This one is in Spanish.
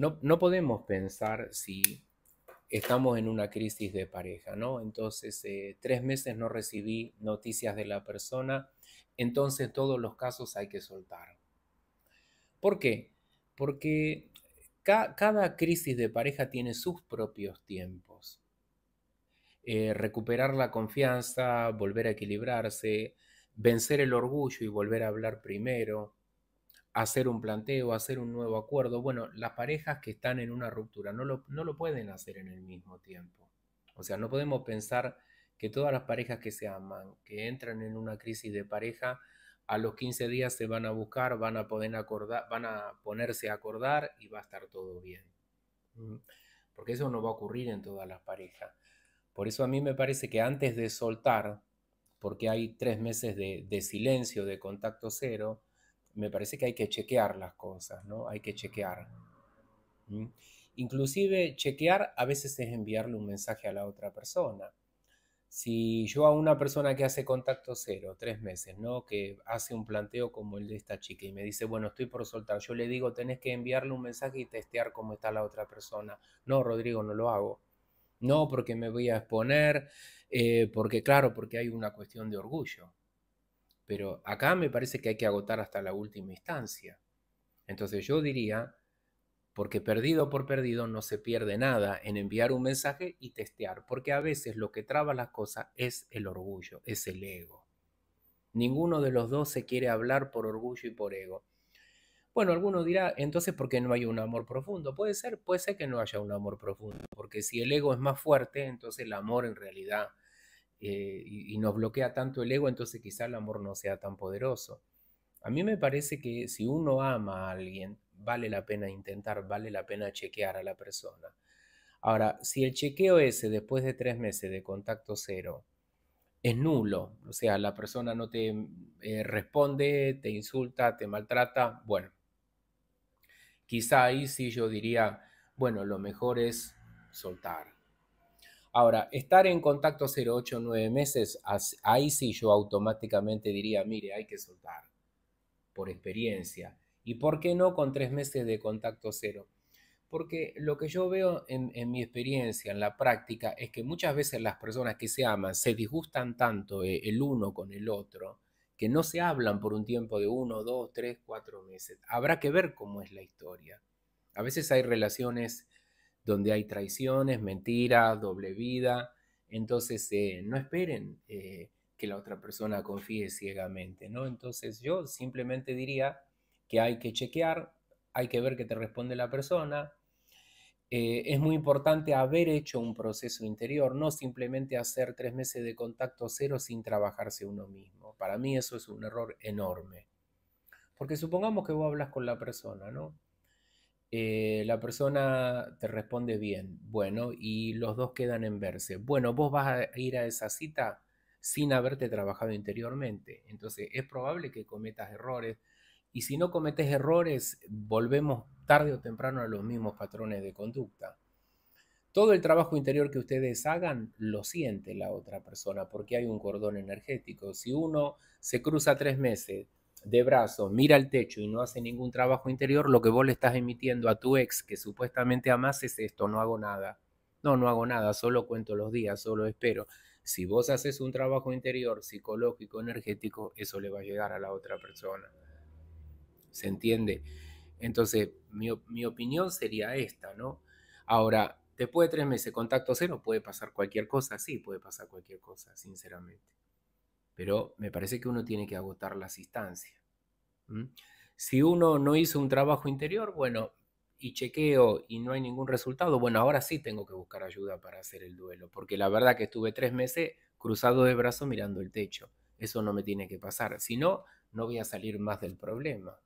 no, podemos pensar si estamos en una crisis de pareja, ¿no? Entonces, eh, tres meses no recibí noticias de la persona, entonces todos los casos hay que soltar. ¿Por qué? Porque cada crisis de pareja tiene sus propios tiempos. Eh, recuperar la confianza, volver a equilibrarse, vencer el orgullo y volver a hablar primero, hacer un planteo, hacer un nuevo acuerdo. Bueno, las parejas que están en una ruptura no lo, pueden hacer en el mismo tiempo. O sea, no podemos pensar que todas las parejas que se aman, que entran en una crisis de pareja, a los 15 días se van a buscar, van a poder acordar, van a ponerse a acordar y va a estar todo bien. Porque eso no va a ocurrir en todas las parejas. Por eso a mí me parece que antes de soltar, porque hay tres meses de silencio, de contacto cero, me parece que hay que chequear las cosas, ¿no? Hay que chequear. Inclusive chequear a veces es enviarle un mensaje a la otra persona. Si yo a una persona que hace contacto cero, tres meses, ¿no? Que hace un planteo como el de esta chica y me dice, bueno, estoy por soltar, yo le digo, tenés que enviarle un mensaje y testear cómo está la otra persona. No, Rodrigo, no lo hago. No, porque me voy a exponer, eh, porque claro, porque hay una cuestión de orgullo. Pero acá me parece que hay que agotar hasta la última instancia. Entonces yo diría, porque perdido por perdido no se pierde nada en enviar un mensaje y testear, porque a veces lo que traba las cosas es el orgullo, es el ego. Ninguno de los dos se quiere hablar por orgullo y por ego. Bueno, alguno dirá, entonces, ¿por qué no hay un amor profundo? Puede ser, puede ser que no haya un amor profundo, porque si el ego es más fuerte, entonces el amor en realidad eh, y, nos bloquea tanto el ego, entonces quizá el amor no sea tan poderoso. A mí me parece que si uno ama a alguien, vale la pena intentar, vale la pena chequear a la persona. Ahora, si el chequeo ese después de tres meses de contacto cero es nulo, o sea, la persona no te eh, responde, te insulta, te maltrata, bueno, quizá ahí sí yo diría, bueno, lo mejor es soltar, Ahora, estar en contacto ocho, nueve meses, ahí sí yo automáticamente diría, mire, hay que soltar por experiencia. ¿Y por qué no con tres meses de contacto cero? Porque lo que yo veo en, en, mi experiencia, en la práctica, es que muchas veces las personas que se aman se disgustan tanto eh, el uno con el otro que no se hablan por un tiempo de uno, dos, tres, cuatro meses. Habrá que ver cómo es la historia. A veces hay relaciones donde hay traiciones, mentiras, doble vida. Entonces, eh, no esperen eh, que la otra persona confíe ciegamente, ¿no? Entonces, yo simplemente diría que hay que chequear, hay que ver qué te responde la persona. Eh, es muy importante haber hecho un proceso interior, no simplemente hacer tres meses de contacto cero sin trabajarse uno mismo. Para mí eso es un error enorme. Porque supongamos que vos hablas con la persona, ¿no? Eh, la persona te responde bien, bueno, y los dos quedan en verse. Bueno, vos vas a ir a esa cita sin haberte trabajado interiormente. Entonces es probable que cometas errores. Y si no cometes errores, volvemos tarde o temprano a los mismos patrones de conducta. Todo el trabajo interior que ustedes hagan lo siente la otra persona porque hay un cordón energético. Si uno se cruza tres meses, de brazo, mira el techo y no hace ningún trabajo interior, lo que vos le estás emitiendo a tu ex que supuestamente amas, es esto, no hago nada. No, no hago nada, solo cuento los días, solo espero. Si vos haces un trabajo interior, psicológico, energético, eso le va a llegar a la otra persona. ¿Se entiende? Entonces, mi, mi opinión sería esta, ¿no? Ahora, después de tres meses, contacto cero, puede pasar cualquier cosa, sí, puede pasar cualquier cosa, sinceramente pero me parece que uno tiene que agotar las instancias. Si uno no hizo un trabajo interior, bueno, y chequeo y no hay ningún resultado, bueno, ahora sí tengo que buscar ayuda para hacer el duelo, porque la verdad que estuve tres meses cruzado de brazos mirando el techo. Eso no me tiene que pasar, si no, no voy a salir más del problema.